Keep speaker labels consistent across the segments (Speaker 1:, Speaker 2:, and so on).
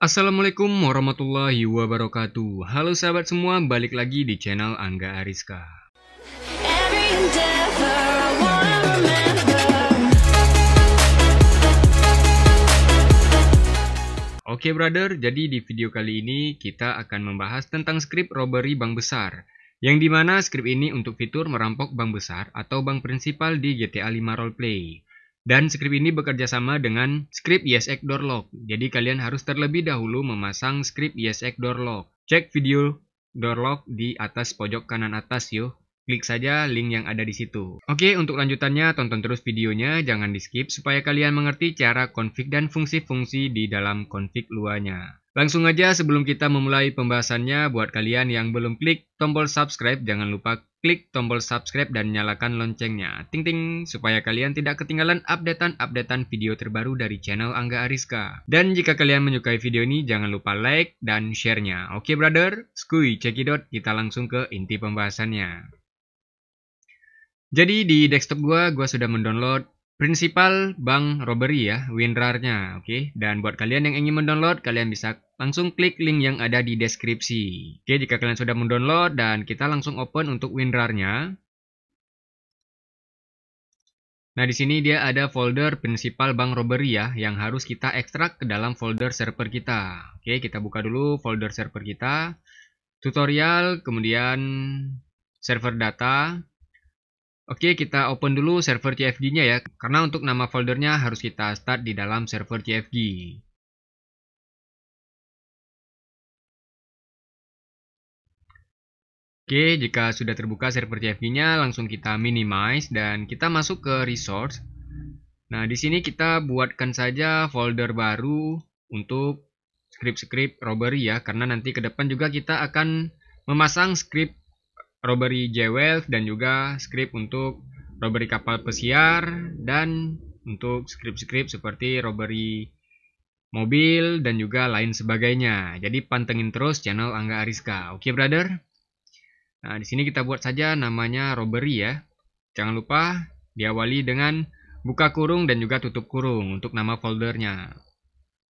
Speaker 1: Assalamualaikum warahmatullahi wabarakatuh Halo sahabat semua, balik lagi di channel Angga Ariska Oke okay, brother, jadi di video kali ini kita akan membahas tentang skrip robbery bank besar yang dimana skrip ini untuk fitur merampok bank besar atau bank prinsipal di GTA 5 Roleplay. Dan script ini bekerja sama dengan script ESX door lock. Jadi kalian harus terlebih dahulu memasang script ESX door lock. Cek video door lock di atas pojok kanan atas yuk. Klik saja link yang ada di situ. Oke, untuk lanjutannya tonton terus videonya, jangan di skip supaya kalian mengerti cara konfig dan fungsi-fungsi di dalam konfig luanya. Langsung aja sebelum kita memulai pembahasannya, buat kalian yang belum klik tombol subscribe, jangan lupa klik tombol subscribe dan nyalakan loncengnya. Ting ting, supaya kalian tidak ketinggalan updatean-updatean video terbaru dari channel Angga Ariska. Dan jika kalian menyukai video ini, jangan lupa like dan share-nya. Oke brother, skui cekidot, kita langsung ke inti pembahasannya. Jadi di desktop gua, gua sudah mendownload prinsipal bank robbery ya, WinRAR-nya, oke. Okay? Dan buat kalian yang ingin mendownload, kalian bisa langsung klik link yang ada di deskripsi. Oke, okay, jika kalian sudah mendownload dan kita langsung open untuk WinRAR-nya. Nah, di sini dia ada folder prinsipal bank robbery ya, yang harus kita ekstrak ke dalam folder server kita. Oke, kita buka dulu folder server kita. Tutorial, kemudian server data, Oke, kita open dulu server CFG-nya ya,
Speaker 2: karena untuk nama foldernya harus kita start di dalam server CFG. Oke, jika sudah terbuka server CFG-nya, langsung kita minimize dan kita masuk ke resource.
Speaker 1: Nah, di sini kita buatkan saja folder baru untuk script-script robbery ya, karena nanti ke depan juga kita akan memasang script robbery J. Wells dan juga script untuk robbery kapal pesiar dan untuk script skrip seperti robbery mobil dan juga lain sebagainya. Jadi pantengin terus channel Angga Ariska. Oke, okay, brother? Nah, di sini kita buat saja namanya robbery ya. Jangan lupa diawali dengan buka kurung dan juga tutup kurung untuk nama foldernya.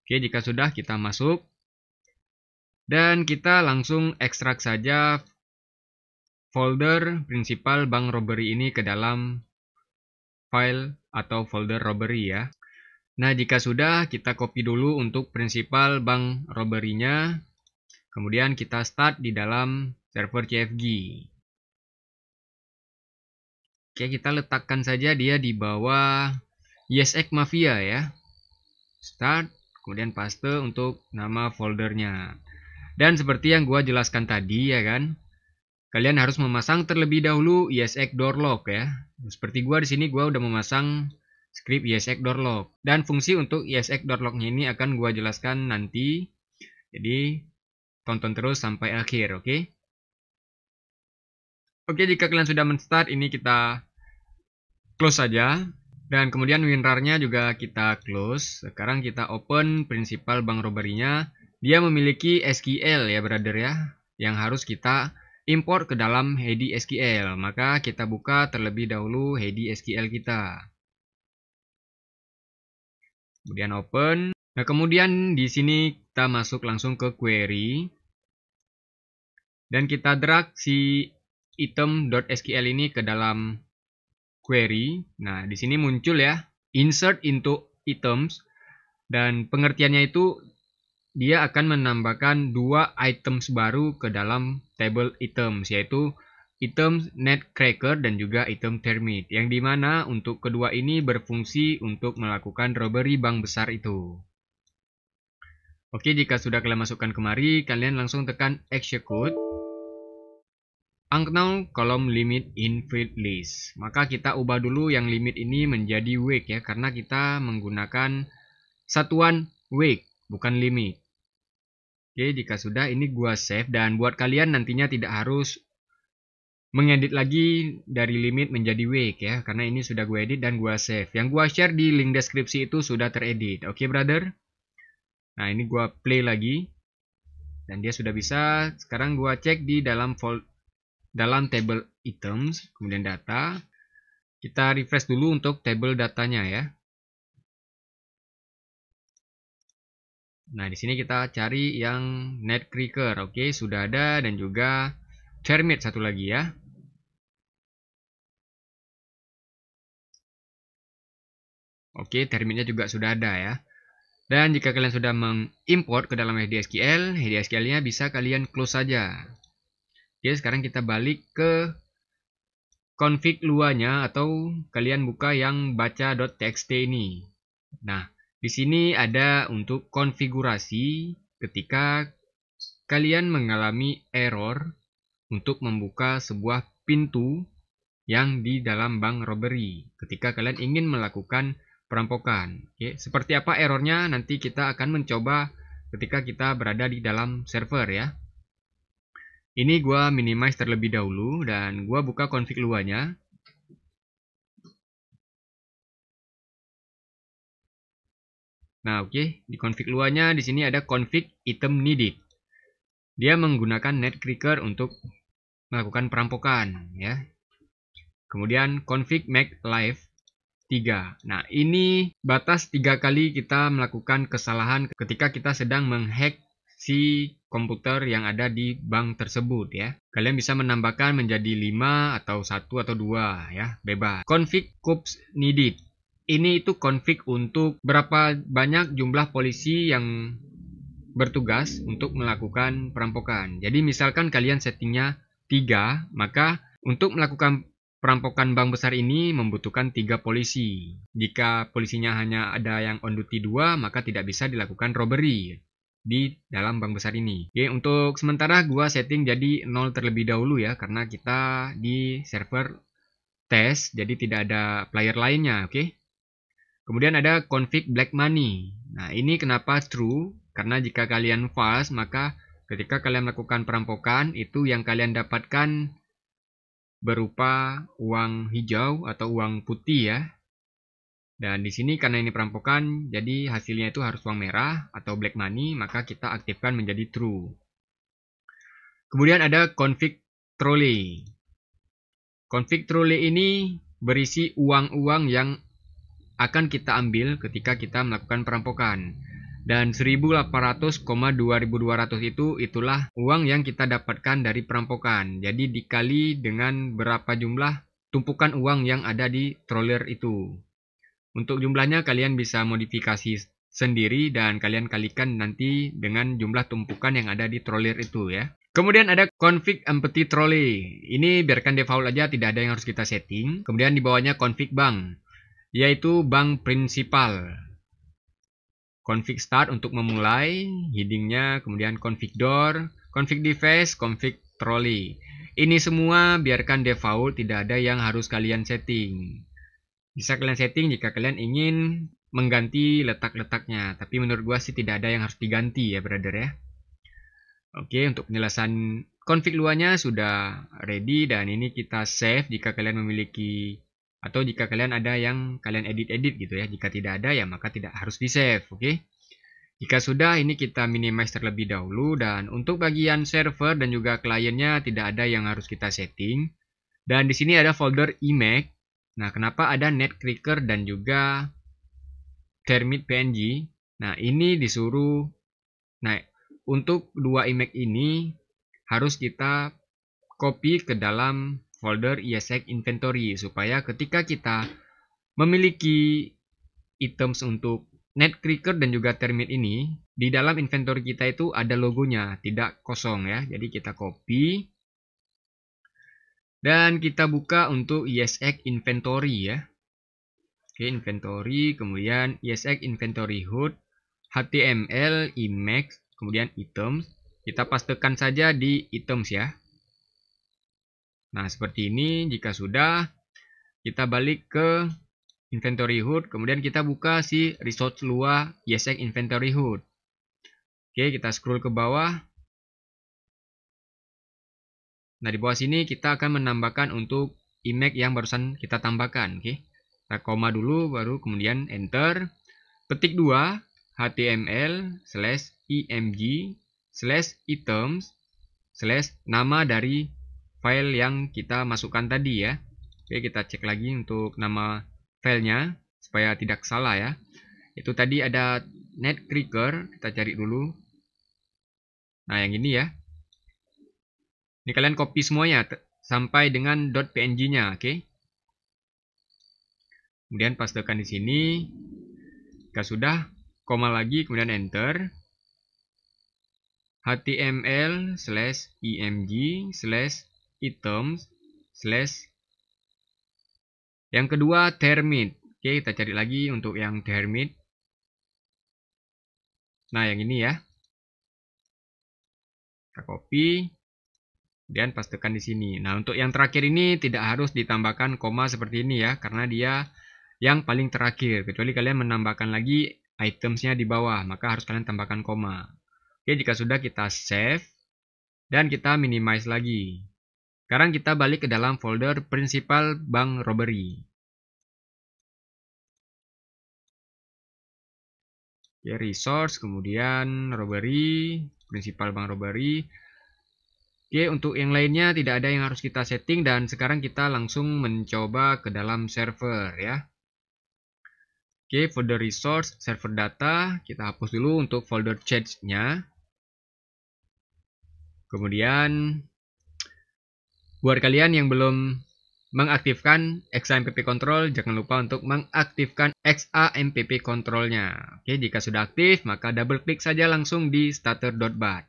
Speaker 1: Oke, jika sudah kita masuk. Dan kita langsung ekstrak saja folder prinsipal bank robbery ini ke dalam file atau folder robbery ya. Nah, jika sudah, kita copy dulu untuk prinsipal bank robbery-nya. Kemudian kita start di dalam server CFG. Oke, kita letakkan saja dia di bawah yesx Mafia ya. Start, kemudian paste untuk nama foldernya. Dan seperti yang gua jelaskan tadi ya kan, Kalian harus memasang terlebih dahulu ESX door lock ya. Seperti gua di sini gua udah memasang script ESX door lock dan fungsi untuk ESX door locknya ini akan gua jelaskan nanti. Jadi tonton terus sampai akhir, oke? Okay? Oke, okay, jika kalian sudah menstart ini kita close saja dan kemudian winrar juga kita close. Sekarang kita open principal bank robbery-nya. Dia memiliki SQL ya, brother ya, yang harus kita import ke dalam Heidi SQL. Maka kita buka terlebih dahulu Heidi SQL kita. Kemudian open. Nah, kemudian di sini kita masuk langsung ke query. Dan kita drag si item.sql ini ke dalam query. Nah, di sini muncul ya, insert into items. Dan pengertiannya itu dia akan menambahkan dua items baru ke dalam table items yaitu item net cracker dan juga item termit yang dimana untuk kedua ini berfungsi untuk melakukan robbery bank besar itu Oke jika sudah kalian masukkan kemari kalian langsung tekan execute unknown kolom limit in field list maka kita ubah dulu yang limit ini menjadi week ya karena kita menggunakan satuan week bukan limit Oke, jika sudah ini gua save dan buat kalian nantinya tidak harus mengedit lagi dari limit menjadi wake ya karena ini sudah gue edit dan gua save. Yang gua share di link deskripsi itu sudah teredit. Oke, brother? Nah, ini gua play lagi. Dan dia sudah bisa. Sekarang gua cek di dalam fold dalam
Speaker 2: table items, kemudian data. Kita refresh dulu untuk table datanya ya. Nah, di sini kita cari yang net Netcracker. Oke, sudah ada dan juga Termit satu lagi ya. Oke, termitnya juga sudah ada ya. Dan jika kalian sudah mengimport ke dalam
Speaker 1: HDSQL, HDSQL-nya bisa kalian close saja. Oke, sekarang kita balik ke config luanya atau kalian buka yang baca.txt ini. Nah, di sini ada untuk konfigurasi ketika kalian mengalami error untuk membuka sebuah pintu yang di dalam bank robbery ketika kalian ingin melakukan perampokan. Oke, seperti apa errornya nanti kita akan mencoba ketika kita berada di dalam server ya. Ini gua minimize terlebih dahulu
Speaker 2: dan gua buka config luarnya. Nah, oke, okay. di config luarnya di sini ada config
Speaker 1: item needed. Dia menggunakan netcracker untuk melakukan perampokan, ya. Kemudian config make live 3. Nah, ini batas tiga kali kita melakukan kesalahan ketika kita sedang menghack si komputer yang ada di bank tersebut ya. Kalian bisa menambahkan menjadi 5 atau 1 atau 2 ya, bebas. Config cups needed ini itu konflik untuk berapa banyak jumlah polisi yang bertugas untuk melakukan perampokan. Jadi misalkan kalian settingnya 3, maka untuk melakukan perampokan bank besar ini membutuhkan 3 polisi. Jika polisinya hanya ada yang on duty 2, maka tidak bisa dilakukan robbery di dalam bank besar ini. Oke, untuk sementara gua setting jadi 0 terlebih dahulu ya karena kita di server test jadi tidak ada player lainnya, oke. Okay? Kemudian ada config black money. Nah, ini kenapa true? Karena jika kalian false, maka ketika kalian melakukan perampokan, itu yang kalian dapatkan berupa uang hijau atau uang putih ya. Dan di sini karena ini perampokan, jadi hasilnya itu harus uang merah atau black money, maka kita aktifkan menjadi true. Kemudian ada config trolley. Config trolley ini berisi uang-uang yang akan kita ambil ketika kita melakukan perampokan. Dan 1.800,2200 itu itulah uang yang kita dapatkan dari perampokan. Jadi dikali dengan berapa jumlah tumpukan uang yang ada di troller itu. Untuk jumlahnya kalian bisa modifikasi sendiri dan kalian kalikan nanti dengan jumlah tumpukan yang ada di troller itu ya. Kemudian ada config empty trolley. Ini biarkan default aja, tidak ada yang harus kita setting. Kemudian di bawahnya config bank yaitu bank prinsipal. Config start untuk memulai, headingnya kemudian config door, config device, config trolley. Ini semua biarkan default, tidak ada yang harus kalian setting. Bisa kalian setting jika kalian ingin mengganti letak-letaknya, tapi menurut gua sih tidak ada yang harus diganti ya, brother ya. Oke, untuk penjelasan config luarnya sudah ready dan ini kita save jika kalian memiliki atau jika kalian ada yang kalian edit-edit gitu ya. Jika tidak ada ya maka tidak harus di-save, oke? Okay? Jika sudah, ini kita minimize terlebih dahulu dan untuk bagian server dan juga kliennya tidak ada yang harus kita setting. Dan di sini ada folder imac Nah, kenapa ada netcracker dan juga termit png? Nah, ini disuruh nah untuk dua imac ini harus kita copy ke dalam folder ISX inventory supaya ketika kita memiliki items untuk netcracker dan juga termit ini di dalam inventory kita itu ada logonya tidak kosong ya jadi kita copy dan kita buka untuk ESX inventory ya oke inventory kemudian ESX inventory hood HTML image kemudian items kita pastekan saja di items ya Nah, seperti ini. Jika sudah, kita balik ke inventory hood. Kemudian kita buka si resource luar yesek inventory hood. Oke, kita scroll ke bawah. Nah, di bawah sini kita akan menambahkan untuk image yang barusan kita tambahkan. Oke, kita koma dulu, baru kemudian enter. Ketik 2, html slash img slash items slash nama dari file yang kita masukkan tadi ya. Oke, kita cek lagi untuk nama filenya supaya tidak salah ya. Itu tadi ada netcracker, kita cari dulu. Nah, yang ini ya. Ini kalian copy semuanya sampai dengan .png-nya, oke. kemudian Kemudian pastekan di sini. Jika sudah, koma lagi kemudian enter. html slash img slash items slash yang kedua termit oke kita cari lagi
Speaker 2: untuk yang termit nah yang ini ya kita copy dan pastikan di sini nah untuk yang
Speaker 1: terakhir ini tidak harus ditambahkan koma seperti ini ya karena dia yang paling terakhir kecuali kalian menambahkan lagi itemsnya di bawah maka harus kalian tambahkan koma oke jika sudah kita save dan kita minimize lagi sekarang kita balik
Speaker 2: ke dalam folder principal bank robbery. Ya, resource, kemudian robbery,
Speaker 1: principal bank robbery. Oke, untuk yang lainnya tidak ada yang harus kita setting dan sekarang kita langsung mencoba ke dalam server ya. Oke, folder resource, server data, kita hapus dulu untuk folder change-nya. Kemudian Buat kalian yang belum mengaktifkan XAMPP control, jangan lupa untuk mengaktifkan
Speaker 2: XAMPP Control-nya. Oke, jika sudah aktif, maka double klik saja langsung di starter.bat.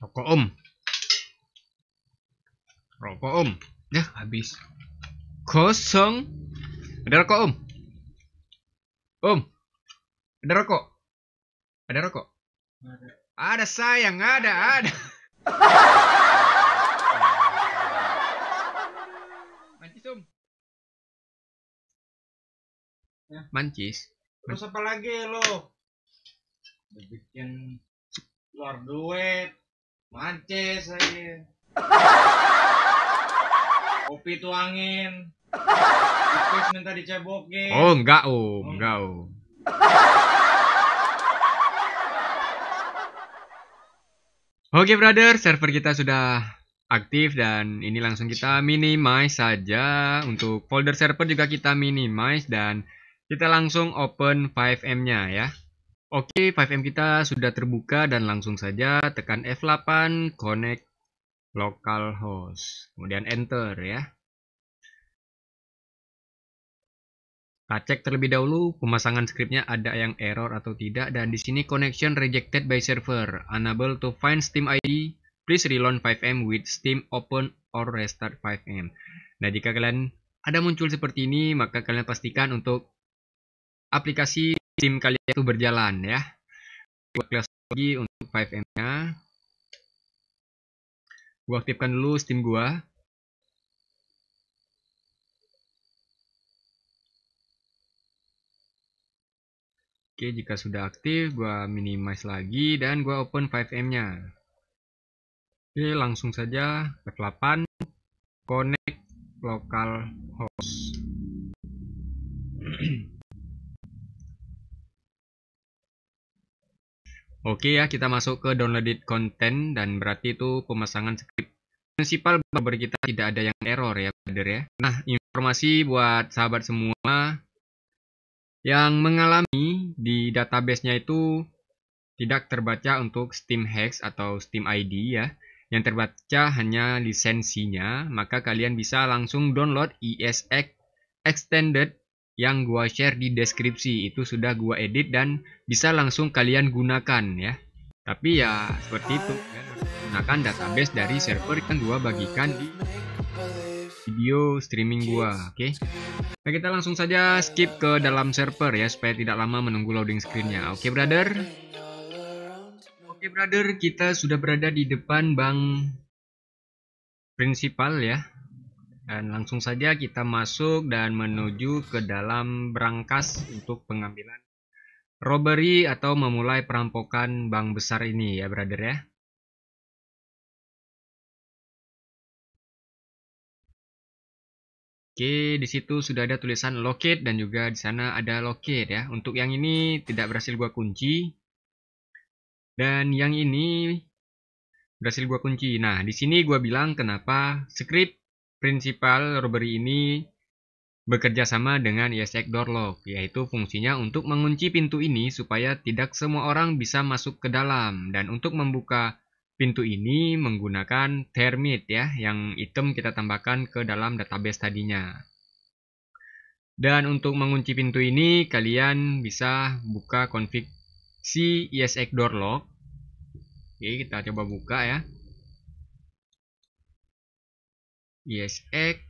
Speaker 2: Oke, Om
Speaker 1: rokok om ya habis kosong ada rokok om om ada rokok ada rokok ada, ada sayang ada ada
Speaker 2: mancis om ya.
Speaker 1: mancis terus apa
Speaker 2: lagi lo bikin luar duit mancis aja
Speaker 1: Upi itu angin. minta dicebokin. Oh, enggak, Om. Oh. Enggak, Om. Oh. Oke, okay, brother, server kita sudah aktif dan ini langsung kita minimize saja untuk folder server juga kita minimize dan kita langsung open 5M-nya ya. Oke, okay, 5M kita sudah terbuka
Speaker 2: dan langsung saja tekan F8 connect localhost kemudian enter ya kita
Speaker 1: cek terlebih dahulu pemasangan scriptnya ada yang error atau tidak dan di sini connection rejected by server unable to find Steam ID please reload 5m with Steam open or restart 5m nah jika kalian ada muncul seperti ini maka kalian pastikan untuk aplikasi Steam kalian itu berjalan ya buat kelas lagi
Speaker 2: untuk 5m nya Gue aktifkan dulu Steam gue.
Speaker 1: Oke, jika sudah aktif, gua minimize lagi dan gue open 5M-nya. Oke, langsung saja ke 8 connect local host. Oke ya, kita masuk ke downloaded content dan berarti itu pemasangan script. Prinsipal bumper kita tidak ada yang error ya, brother ya. Nah, informasi buat sahabat semua yang mengalami di database-nya itu tidak terbaca untuk Steam Hex atau Steam ID ya. Yang terbaca hanya lisensinya, maka kalian bisa langsung download ESX Extended yang gua share di deskripsi itu sudah gua edit dan bisa langsung kalian gunakan ya tapi ya seperti itu kalian ya. gunakan database dari server yang gua bagikan di video streaming gua oke okay? nah kita langsung saja skip ke dalam server ya supaya tidak lama menunggu loading screennya oke okay, brother oke okay, brother kita sudah berada di depan bank principal ya dan langsung saja kita masuk dan menuju ke dalam
Speaker 2: berangkas untuk pengambilan robbery atau memulai perampokan bank besar ini ya brother ya. Oke, di situ sudah ada tulisan locate dan juga di
Speaker 1: sana ada locate ya. Untuk yang ini tidak berhasil gua kunci. Dan yang ini berhasil gua kunci. Nah, di sini gua bilang kenapa script prinsipal robbery ini bekerja sama dengan ESX door lock, yaitu fungsinya untuk mengunci pintu ini supaya tidak semua orang bisa masuk ke dalam dan untuk membuka pintu ini menggunakan termit ya yang item kita tambahkan ke dalam database tadinya dan untuk mengunci pintu ini kalian bisa buka config si ESX door lock oke kita coba buka ya ESX,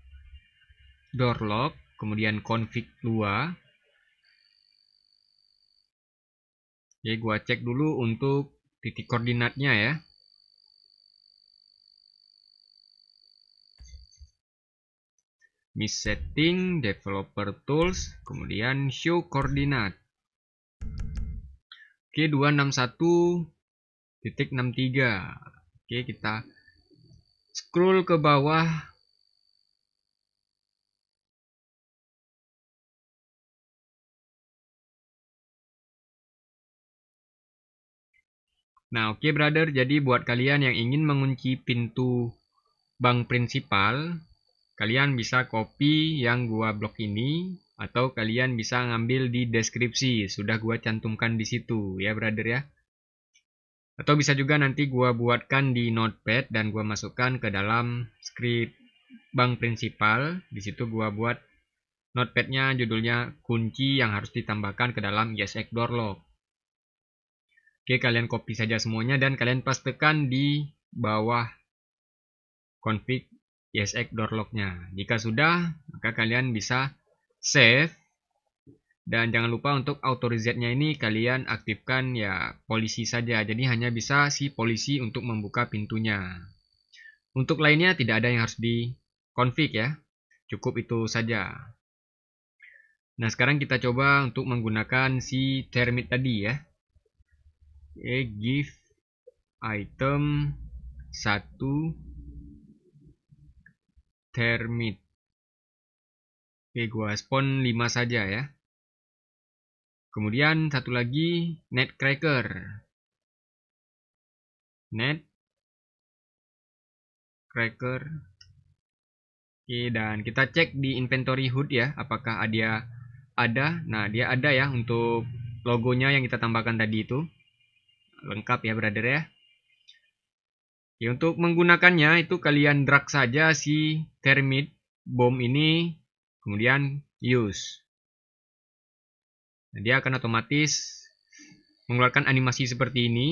Speaker 1: door lock kemudian config lua Oke, gua cek dulu untuk titik koordinatnya ya. Miss setting, developer tools, kemudian show koordinat. Oke,
Speaker 2: titik 261.63. Oke, kita scroll ke bawah Nah, oke okay, brother, jadi buat kalian yang ingin mengunci pintu bank prinsipal,
Speaker 1: kalian bisa copy yang gua blok ini atau kalian bisa ngambil di deskripsi, sudah gua cantumkan di situ ya brother ya. Atau bisa juga nanti gua buatkan di Notepad dan gua masukkan ke dalam script bank prinsipal. Di situ gua buat notepadnya judulnya kunci yang harus ditambahkan ke dalam yes door lock. Oke, kalian copy saja semuanya dan kalian pastekan di bawah config ESX door lock-nya. Jika sudah, maka kalian bisa save. Dan jangan lupa untuk auto reset-nya ini kalian aktifkan ya polisi saja. Jadi hanya bisa si polisi untuk membuka pintunya. Untuk lainnya tidak ada yang harus di config ya. Cukup itu saja. Nah, sekarang kita coba untuk menggunakan si termit tadi ya okay, give item satu
Speaker 2: termit oke gua spawn 5 saja ya kemudian satu lagi net cracker. net cracker oke dan kita cek di inventory hood ya apakah ada ada
Speaker 1: nah dia ada ya untuk logonya yang kita tambahkan tadi itu lengkap ya brother ya. ya untuk menggunakannya itu kalian drag saja si termit bom ini kemudian use. Nah, dia akan otomatis mengeluarkan animasi seperti ini.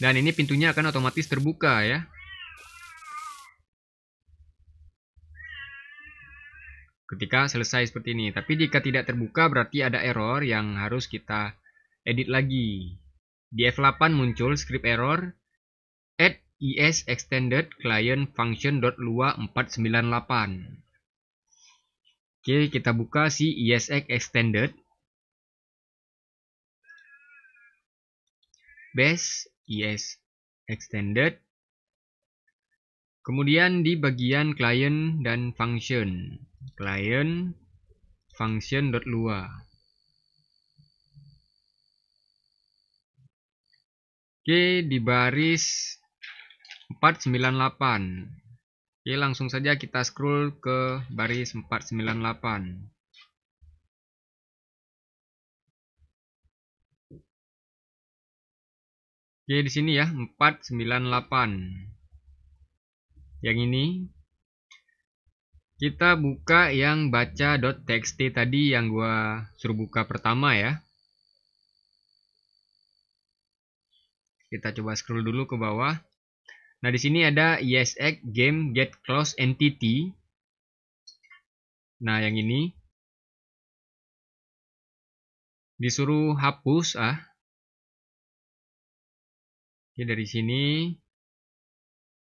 Speaker 1: Dan ini pintunya akan otomatis terbuka ya. ketika selesai seperti ini. Tapi jika tidak terbuka berarti ada error yang harus kita edit lagi. Di F8 muncul script error add is extended client function.lua498.
Speaker 2: Oke, kita buka si ESX extended. base ES extended
Speaker 1: kemudian di bagian client dan function client function.lua oke di baris
Speaker 2: 498 Oke, langsung saja kita scroll ke baris 498. Oke, di sini ya, 498.
Speaker 1: Yang ini kita buka yang baca.txt tadi yang gua suruh buka pertama ya. Kita coba scroll dulu ke bawah. Nah, di sini ada
Speaker 2: ESX game get close entity. Nah, yang ini disuruh hapus ah. Oke, dari sini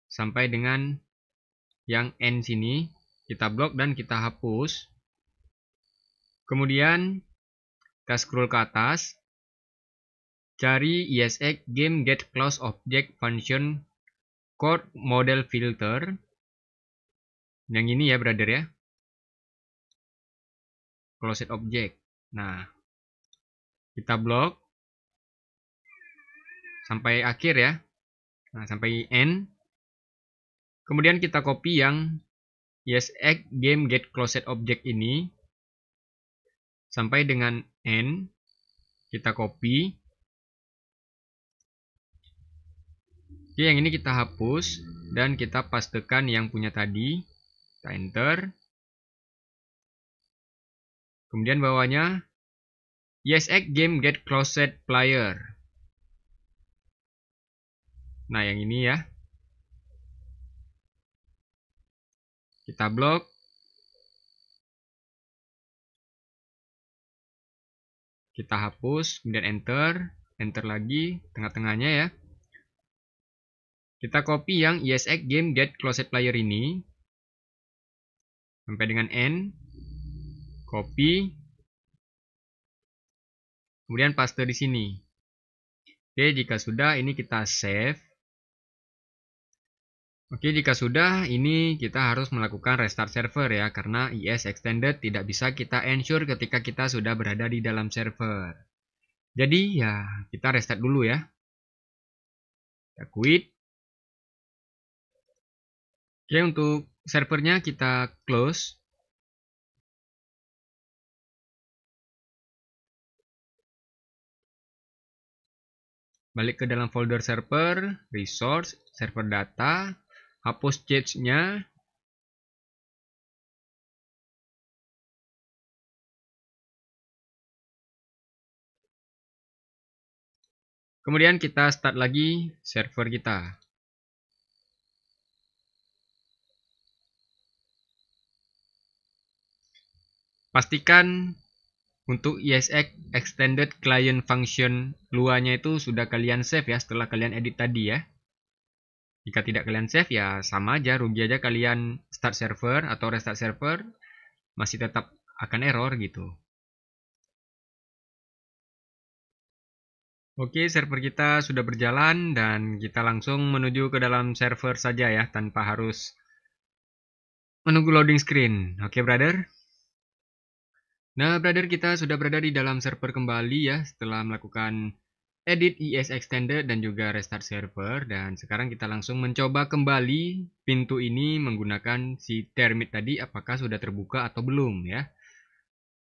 Speaker 2: sampai dengan yang N sini kita blok dan kita hapus.
Speaker 1: Kemudian kita scroll ke atas, cari ESX Game Get Close Object Function Code
Speaker 2: Model Filter. Yang ini ya brother ya. Closed Object. Nah, kita blok sampai akhir ya. Nah, sampai end.
Speaker 1: Kemudian kita copy yang yes X game get Closet object
Speaker 2: ini sampai dengan n kita copy oke yang ini kita hapus
Speaker 1: dan kita pastekan yang punya tadi kita enter
Speaker 2: kemudian bawahnya yes X game get Closet player nah yang ini ya Kita blok. Kita hapus, kemudian enter, enter lagi tengah-tengahnya ya. Kita copy yang ESX game get closet player ini sampai dengan n, copy, kemudian paste di sini. Oke, jika sudah ini kita save.
Speaker 1: Oke, jika sudah, ini kita harus melakukan restart server ya, karena IS extended tidak bisa kita ensure ketika kita sudah berada di dalam server. Jadi ya,
Speaker 2: kita restart dulu ya. Kita quit. Oke, untuk servernya kita close. Balik ke dalam folder server, resource, server data, hapus change-nya Kemudian kita start lagi server kita.
Speaker 1: Pastikan untuk ESX Extended Client Function luarnya itu sudah kalian save ya setelah kalian edit tadi ya. Jika tidak kalian save ya sama aja rugi aja kalian start server atau restart server masih tetap akan error gitu. Oke, server kita sudah berjalan dan kita langsung menuju ke dalam server saja ya tanpa harus menunggu loading screen. Oke, brother. Nah, brother kita sudah berada di dalam server kembali ya setelah melakukan edit ES Extender dan juga restart server dan sekarang kita langsung mencoba kembali pintu ini menggunakan si termit tadi apakah sudah terbuka atau belum ya.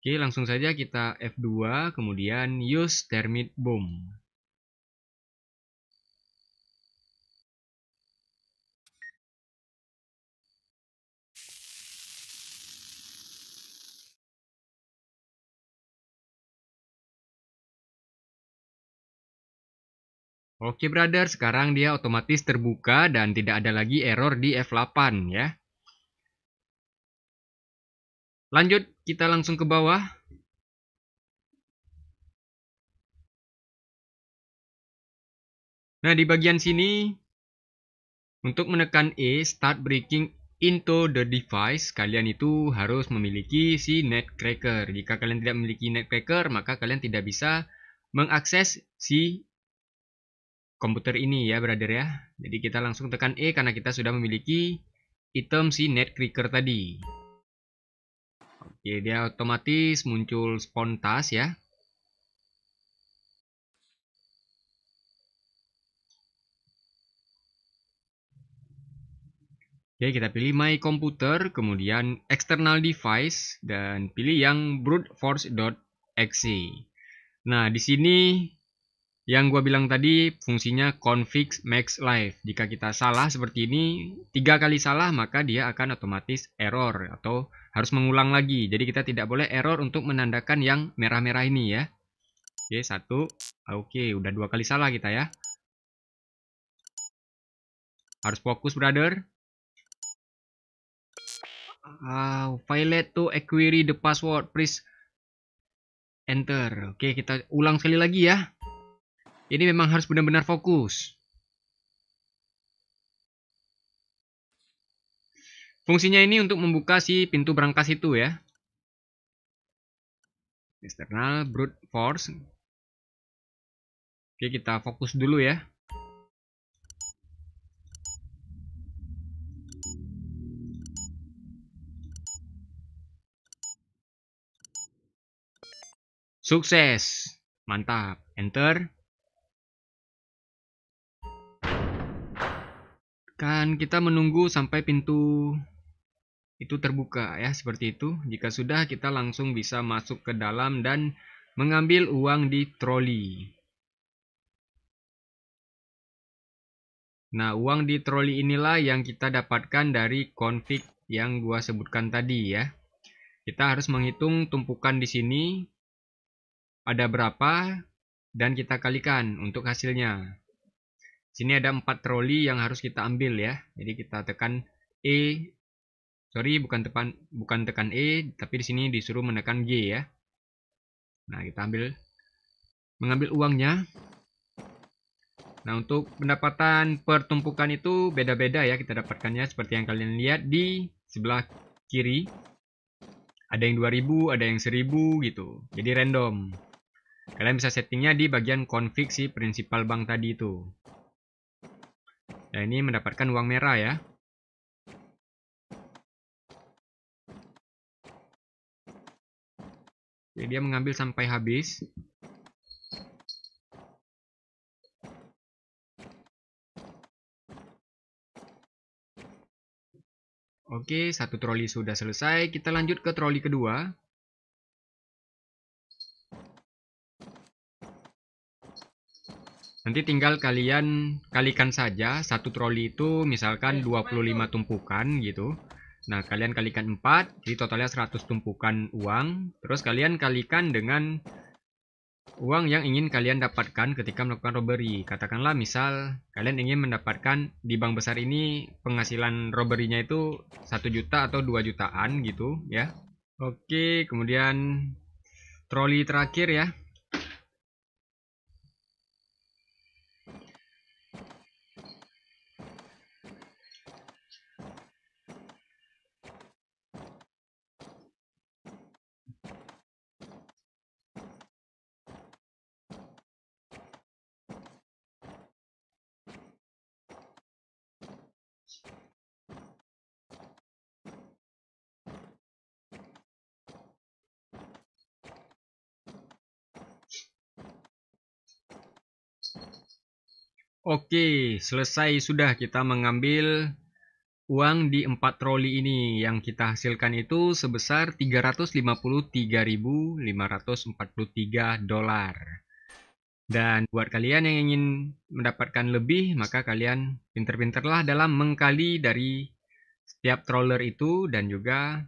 Speaker 1: Oke, langsung saja kita F2 kemudian use termit boom.
Speaker 2: Oke brother, sekarang dia otomatis terbuka dan tidak ada lagi error di F8 ya. Lanjut, kita langsung ke bawah. Nah, di bagian sini, untuk menekan
Speaker 1: E, Start Breaking into the device, kalian itu harus memiliki si netcracker. Jika kalian tidak memiliki netcracker, maka kalian tidak bisa mengakses si komputer ini ya brother ya. Jadi kita langsung tekan E karena kita sudah memiliki item si netcracker tadi. Oke, dia otomatis muncul spontas ya. Oke, kita pilih My Computer, kemudian External Device, dan pilih yang brute force.exe. Nah, di sini yang gue bilang tadi fungsinya config max life. Jika kita salah seperti ini, tiga kali salah maka dia akan otomatis error atau harus mengulang lagi. Jadi kita tidak boleh error untuk menandakan yang merah-merah ini ya. Oke, satu. Oke, udah dua kali salah kita ya. Harus fokus brother. Uh, violate to acquire the password, please enter. Oke, kita ulang sekali lagi ya. Ini memang harus benar-benar fokus.
Speaker 2: Fungsinya ini untuk membuka si pintu berangkas itu ya. External brute force. Oke, kita fokus dulu ya. Sukses. Mantap. Enter. kan kita
Speaker 1: menunggu sampai pintu itu terbuka ya seperti itu jika sudah kita langsung bisa masuk ke dalam dan mengambil uang di troli nah uang di troli inilah yang kita dapatkan dari config yang gua sebutkan tadi ya kita harus menghitung tumpukan di sini ada berapa dan kita kalikan untuk hasilnya Sini ada empat troli yang harus kita ambil ya. Jadi kita tekan E. Sorry, bukan tekan bukan tekan E, tapi di sini disuruh menekan G ya. Nah, kita ambil mengambil uangnya. Nah, untuk pendapatan pertumpukan itu beda-beda ya kita dapatkannya seperti yang kalian lihat di sebelah kiri. Ada yang 2000, ada yang 1000 gitu. Jadi random. Kalian bisa settingnya di bagian config si prinsipal bank tadi itu. Nah, ini mendapatkan uang merah ya.
Speaker 2: Jadi dia mengambil sampai habis. Oke, satu troli sudah selesai. Kita lanjut ke troli kedua.
Speaker 1: Nanti tinggal kalian kalikan saja satu troli itu misalkan 25 tumpukan gitu. Nah, kalian kalikan 4, jadi totalnya 100 tumpukan uang. Terus kalian kalikan dengan uang yang ingin kalian dapatkan ketika melakukan robbery. Katakanlah misal kalian ingin mendapatkan di bank besar ini penghasilan robbery-nya itu 1 juta atau 2 jutaan gitu ya. Oke, kemudian troli terakhir ya. Oke, selesai sudah kita mengambil uang di empat troli ini. Yang kita hasilkan itu sebesar 353.543 dolar. Dan buat kalian yang ingin mendapatkan lebih, maka kalian pinter-pinterlah dalam mengkali dari setiap troller itu dan juga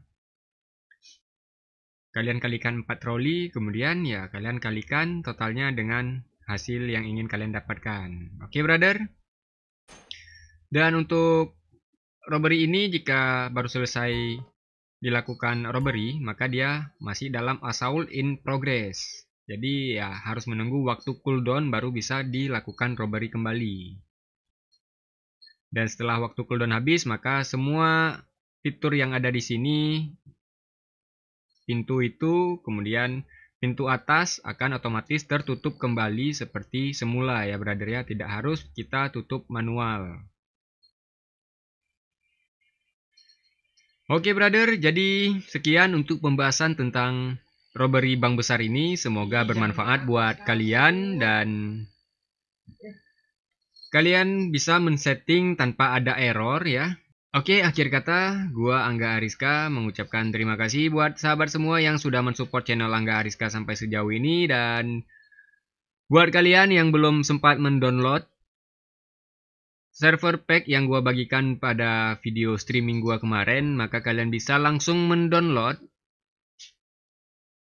Speaker 1: kalian kalikan 4 troli, kemudian ya kalian kalikan totalnya dengan hasil yang ingin kalian dapatkan. Oke, okay, brother. Dan untuk robbery ini jika baru selesai dilakukan robbery, maka dia masih dalam assault in progress. Jadi ya harus menunggu waktu cooldown baru bisa dilakukan robbery kembali. Dan setelah waktu cooldown habis, maka semua fitur yang ada di sini pintu itu kemudian pintu atas akan otomatis tertutup kembali seperti semula ya brother ya tidak harus kita tutup manual Oke brother jadi sekian untuk pembahasan tentang robbery bank besar ini semoga iya, bermanfaat buat kalian dan kalian bisa men-setting tanpa ada error ya Oke, akhir kata, gua Angga Ariska mengucapkan terima kasih buat sahabat semua yang sudah mensupport channel Angga Ariska sampai sejauh ini dan buat kalian yang belum sempat mendownload server pack yang gua bagikan pada video streaming gua kemarin, maka kalian bisa langsung mendownload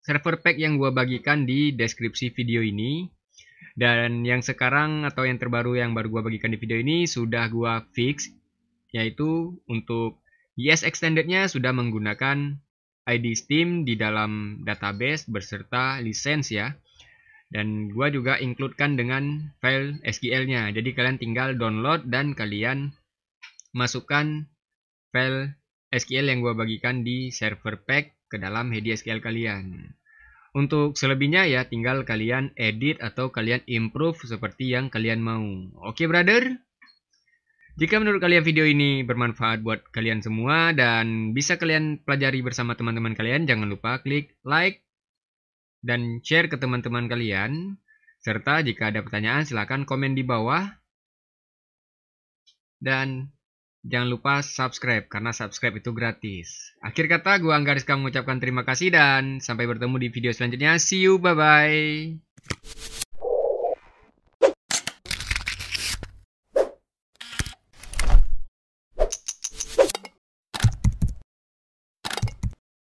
Speaker 1: server pack yang gua bagikan di deskripsi video ini. Dan yang sekarang atau yang terbaru yang baru gua bagikan di video ini sudah gua fix yaitu untuk ES Extended-nya sudah menggunakan ID Steam di dalam database berserta lisensi ya. Dan gua juga includekan dengan file SQL-nya. Jadi kalian tinggal download dan kalian masukkan file SQL yang gua bagikan di server pack ke dalam HD SQL kalian. Untuk selebihnya ya tinggal kalian edit atau kalian improve seperti yang kalian mau. Oke okay, brother? Jika menurut kalian video ini bermanfaat buat kalian semua dan bisa kalian pelajari bersama teman-teman kalian, jangan lupa klik like dan share ke teman-teman kalian. Serta jika ada pertanyaan silahkan komen di bawah. Dan jangan lupa subscribe karena subscribe itu gratis. Akhir kata gue Angga mengucapkan terima kasih dan sampai bertemu di video selanjutnya. See you, bye-bye.